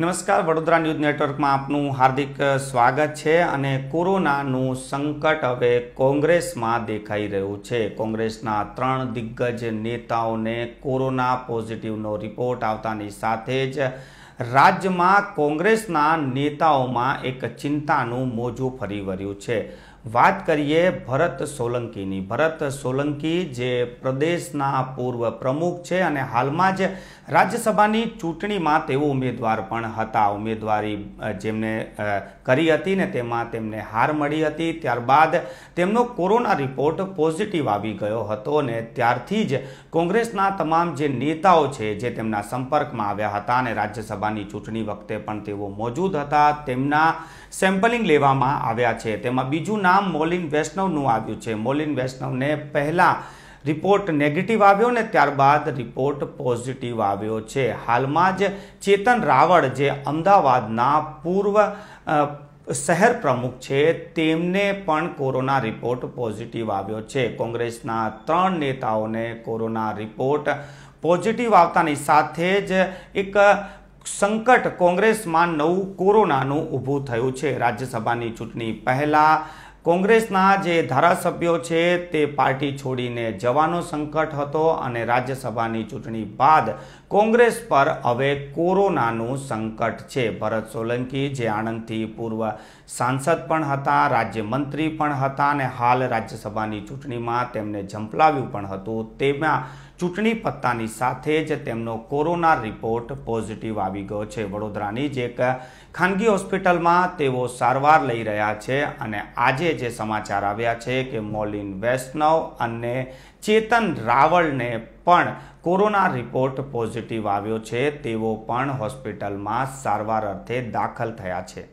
નમસ્કાર વડોદરા ન્યૂઝ નેટવર્કમાં આપનું હાર્દિક સ્વાગત છે અને કોરોનાનું સંકટ હવે કોંગ્રેસમાં દેખાઈ રહ્યું છે કોંગ્રેસના ત્રણ દિગ્ગજ નેતાઓને કોરોના પોઝિટિવનો રિપોર્ટ આવતાની સાથે જ રાજ્યમાં કોંગ્રેસના નેતાઓમાં એક ચિંતાનું મોજું ફરી વર્યું છે વાત કરીએ ભરત સોલંકીની ભરત સોલંકી જે પ્રદેશના પૂર્વ પ્રમુખ છે અને હાલમાં જ રાજ્યસભાની ચૂંટણીમાં તેઓ ઉમેદવાર પણ હતા ઉમેદવારી જેમને કરી હતી ને તેમાં તેમને હાર મળી હતી ત્યારબાદ તેમનો કોરોના રિપોર્ટ પોઝિટિવ આવી ગયો હતો અને ત્યારથી જ કોંગ્રેસના તમામ જે નેતાઓ છે જે તેમના સંપર્કમાં આવ્યા હતા અને રાજ્યસભાની ચૂંટણી વખતે પણ તેઓ મોજૂદ હતા તેમના સેમ્પલિંગ લેવામાં આવ્યા છે તેમાં બીજું નામ નામ મોલિન વૈષ્ણવનું આવ્યું છે મોલિન વૈષ્ણવને પહેલાં રિપોર્ટ નેગેટિવ આવ્યો ને ત્યારબાદ રિપોર્ટ પોઝિટિવ આવ્યો છે હાલમાં જ ચેતન રાવળ જે અમદાવાદના પૂર્વ શહેર પ્રમુખ છે તેમને પણ કોરોના રિપોર્ટ પોઝિટિવ આવ્યો છે કોંગ્રેસના ત્રણ નેતાઓને કોરોના રિપોર્ટ પોઝિટિવ આવતાની સાથે જ એક સંકટ કોંગ્રેસમાં નવું કોરોનાનું ઊભું થયું છે રાજ્યસભાની ચૂંટણી પહેલાં કોંગ્રેસના જે ધારાસભ્યો છે તે પાર્ટી છોડીને જવાનો સંકટ હતો અને રાજ્યસભાની ચૂંટણી બાદ કોંગ્રેસ પર હવે કોરોનાનું સંકટ છે ભરત સોલંકી જે આણંદથી પૂર્વ સાંસદ પણ હતા રાજ્યમંત્રી પણ હતા અને હાલ રાજ્યસભાની ચૂંટણીમાં તેમને ઝંપલાવ્યું પણ હતું તેમાં ચૂંટણી પત્તાની સાથે જ તેમનો કોરોના રિપોર્ટ પોઝિટિવ આવી ગયો છે વડોદરાની જે એક ખાનગી હોસ્પિટલમાં તેઓ સારવાર લઈ રહ્યા છે અને આજે જે સમાચાર આવ્યા છે કે મોલિન વૈષ્ણવ અને ચેતન રાવળને પણ કોરોના રિપોર્ટ પોઝિટિવ આવ્યો છે તેઓ પણ હોસ્પિટલમાં સારવાર અર્થે દાખલ થયા છે